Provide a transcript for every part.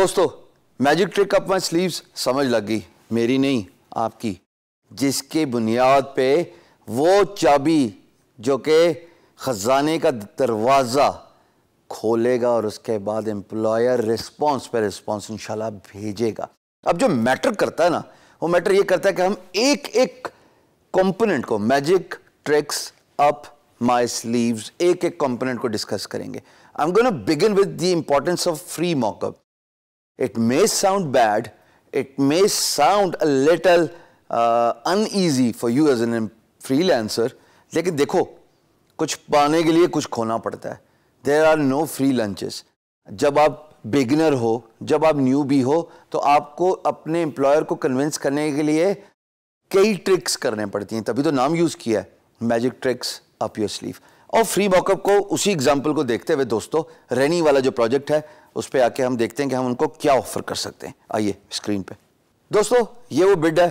दोस्तों magic trick up my sleeves समझ लग गई मेरी नहीं आपकी जिसके बुनियाद पे वो चाबी जो कि ख़जाने का दरवाज़ा खोलेगा और उसके बाद एम्प्लॉयर रिस्पॉन्स पे रिस्पॉन्स इंशाल्लाह भेजेगा अब जो मैटर करता है ना वो मैटर ये करता है कि हम एक एक कंपोनेंट को magic tricks up my sleeves एक एक कंपोनेंट को डिस्कस करेंगे I am gonna begin with the importance of free mockup It may sound bad, it may sound a little uh, uneasy for you as an freelancer, लेकिन देखो कुछ पाने के लिए कुछ खोना पड़ता है there are no free lunches जब आप बिगिनर हो जब आप न्यू भी हो तो आपको अपने एम्प्लॉयर को कन्विंस करने के लिए कई ट्रिक्स करने पड़ती हैं तभी तो नाम यूज़ किया है magic tricks up your sleeve और फ्री मॉकअप को उसी एग्जाम्पल को देखते हुए दोस्तों रेनी वाला जो प्रोजेक्ट है उस पर आके हम देखते हैं कि हम उनको क्या ऑफर कर सकते हैं आइए स्क्रीन पे दोस्तों ये वो बिड है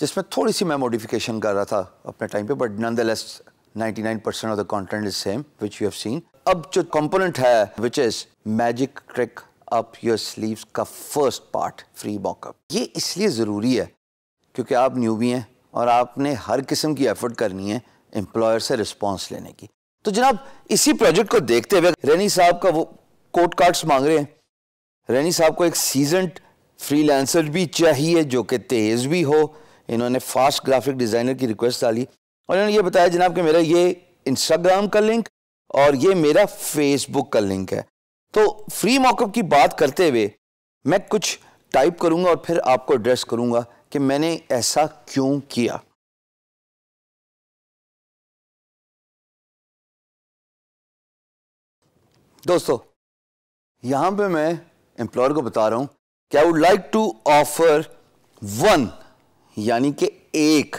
जिसमें थोड़ी सी मैं मॉडिफिकेशन कर रहा था अपने टाइम पे but nonetheless ninety nine percent of the content is same which you have seen अब जो कॉम्पोनेंट है which is magic trick up your sleeves का फर्स्ट पार्ट फ्री मॉकअप ये इसलिए ज़रूरी है क्योंकि आप भी हैं और आपने हर किस्म की एफर्ट करनी है एम्प्लॉयर से रिस्पॉन्स लेने की तो जनाब इसी प्रोजेक्ट को देखते हुए रैनी साहब का वो कोर्ट कार्ड्स मांग रहे हैं रैनी साहब को एक सीजन फ्रीलांसर भी चाहिए जो कि तेज़ भी हो इन्होंने फास्ट ग्राफिक डिज़ाइनर की रिक्वेस्ट डाली और इन्होंने ये बताया जनाब कि मेरा ये इंस्टाग्राम का लिंक और ये मेरा फेसबुक का लिंक है तो फ्री मॉकअप की बात करते हुए मैं कुछ टाइप करूँगा और फिर आपको एड्रेस करूंगा कि मैंने ऐसा क्यों किया दोस्तों यहां पे मैं एम्प्लॉयर को बता रहा हूं कि I would like to offer one यानी कि एक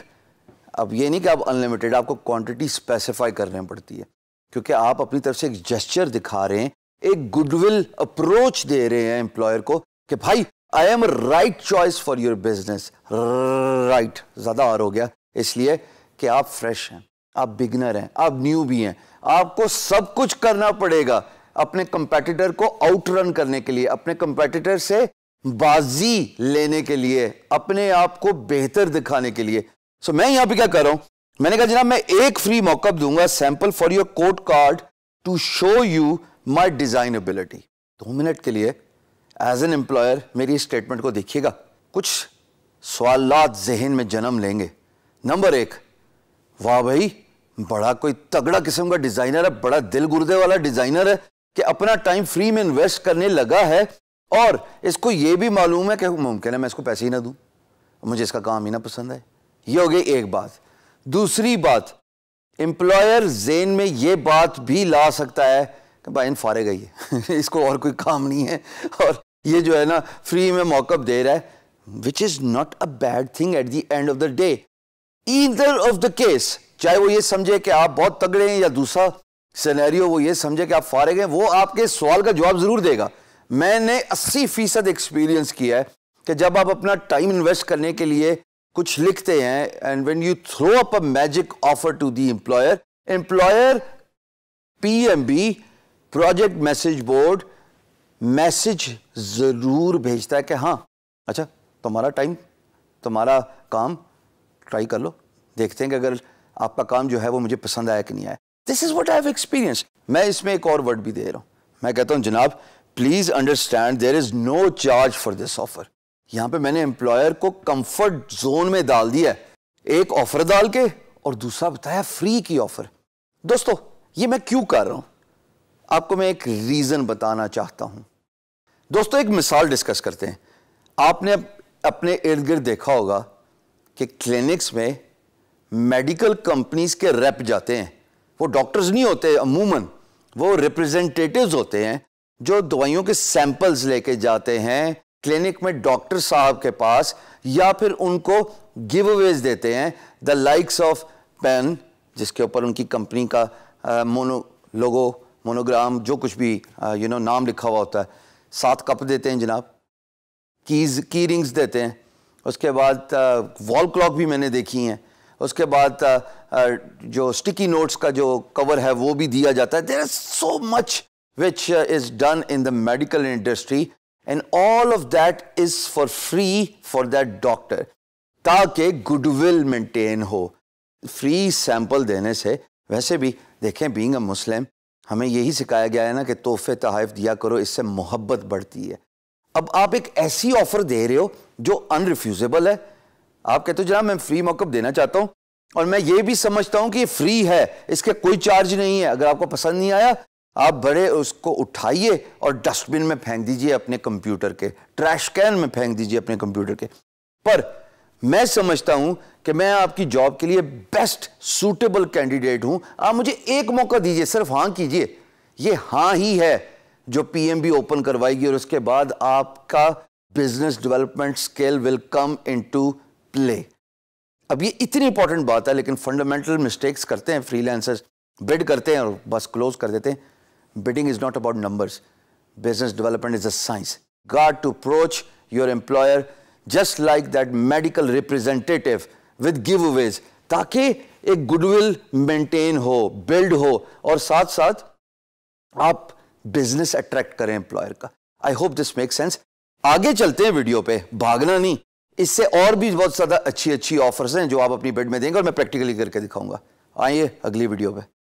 अब ये नहीं कि आप अनलिमिटेड आपको क्वांटिटी स्पेसिफाई करने पड़ती है क्योंकि आप अपनी तरफ से एक जेस्चर दिखा रहे हैं एक गुडविल अप्रोच दे रहे हैं एम्प्लॉयर को कि भाई I am right choice for your business right ज़्यादा और हो गया इसलिए कि आप फ्रेश हैं आप बिगनर हैं आप न्यू भी हैं आपको सब कुछ करना पड़ेगा अपने कंपेटिटर को आउटरन करने के लिए अपने कंपेटिटर से बाजी लेने के लिए अपने आप को बेहतर दिखाने के लिए सो so, मैं यहां पे क्या कर रहा हूं मैंने कहा जनाब मैं एक फ्री मौका दूंगा sample for your quote card to show you my design ability दो मिनट के लिए एज एन एम्प्लॉयर मेरी स्टेटमेंट को देखिएगा कुछ सवाल जहन में जन्म लेंगे नंबर एक वाह भाई बड़ा कोई तगड़ा किस्म का डिजाइनर है बड़ा दिल गुर्दे वाला डिजाइनर है कि अपना टाइम फ्री में इन्वेस्ट करने लगा है और इसको ये भी मालूम है कि मुमकिन है मैं इसको पैसे ही ना दूँ मुझे इसका काम ही ना पसंद है ये हो गई एक बात दूसरी बात एम्प्लॉयर जेन में ये बात भी ला सकता है कि भाई इन फारे गई है इसको और कोई काम नहीं है और ये जो है ना फ्री में मौकअप दे रहा है which is not a bad thing at the end of the day either of the case चाहे वो ये समझे कि आप बहुत तगड़े हैं या दूसरा सिनेरियो वो ये समझे कि आप फारे हैं वो आपके सवाल का जवाब ज़रूर देगा मैंने अस्सी फ़ीसद एक्सपीरियंस किया है कि जब आप अपना टाइम इन्वेस्ट करने के लिए कुछ लिखते हैं and when you throw up a magic offer to the employer employer PMB project message board message ज़रूर भेजता है कि हाँ अच्छा तुम्हारा टाइम तुम्हारा काम ट्राई कर लो देखते हैं कि अगर आपका काम जो है वो मुझे पसंद आया कि नहीं आया this is what I experience मैं इसमें एक और वर्ड भी दे रहा हूं मैं कहता हूं जनाब please understand there is no charge for this offer यहां पे मैंने एम्प्लॉयर को कंफर्ट जोन में डाल दिया है एक ऑफर डाल के और दूसरा बताया फ्री की ऑफर दोस्तों ये मैं क्यों कर रहा हूं आपको मैं एक रीजन बताना चाहता हूं दोस्तों एक मिसाल डिस्कस करते हैं आपने अपने इर्द गिर्द देखा होगा कि क्लिनिक्स में मेडिकल कंपनीज के रेप जाते हैं वो डॉक्टर्स नहीं होते अमूमन वो रिप्रेजेंटेटिव्स होते हैं जो दवाइयों के सैंपल्स लेके जाते हैं क्लिनिक में डॉक्टर साहब के पास या फिर उनको गिव अवेज देते हैं द लाइक्स ऑफ पेन जिसके ऊपर उनकी कंपनी का मोनो लोगो मोनोग्राम जो कुछ भी यू नो नाम लिखा हुआ होता है सात कप देते हैं जनाब कीज की रिंग्स देते हैं उसके बाद वॉल क्लॉक भी मैंने देखी हैं उसके बाद जो स्टिकी नोट्स का जो कवर है वो भी दिया जाता है there is so much which is done in the medical industry and all of that is for free for that doctor ताकि गुडविल मेंटेन हो फ्री सैंपल देने से वैसे भी देखें बींग अ मुस्लिम हमें यही सिखाया गया है ना कि तोहफे तहफ़ दिया करो इससे मोहब्बत बढ़ती है अब आप एक ऐसी ऑफ़र दे रहे हो जो अनरिफ्यूज़ेबल है आप कहते हो जनाब मैं फ्री मॉकअप देना चाहता हूँ और मैं ये भी समझता हूँ कि ये फ्री है इसके कोई चार्ज नहीं है अगर आपको पसंद नहीं आया आप बड़े उसको उठाइए और डस्टबिन में फेंक दीजिए अपने कंप्यूटर के ट्रैश कैन में फेंक दीजिए अपने कंप्यूटर के पर मैं समझता हूं कि मैं आपकी जॉब के लिए बेस्ट सूटेबल कैंडिडेट हूं आप मुझे एक मौका दीजिए सिर्फ हां कीजिए ये हां ही है जो पीएमबी ओपन करवाएगी और उसके बाद आपका business development scale will come into play अब ये इतनी इंपॉर्टेंट बात है लेकिन फंडामेंटल मिस्टेक्स करते हैं फ्रीलांसर्स बिड करते हैं और बस क्लोज कर देते हैं bidding is not about numbers business development is a science guard to approach your employer just like that medical representative with giveaways ताकि एक गुडविल मेंटेन हो बिल्ड हो और साथ साथ आप बिजनेस अट्रैक्ट करें एम्प्लॉयर का I hope this make sense आगे चलते हैं वीडियो पे भागना नहीं इससे और भी बहुत ज़्यादा अच्छी अच्छी ऑफर्स हैं जो आप अपनी बेड में देंगे और मैं प्रैक्टिकली करके दिखाऊंगा आइए अगली वीडियो में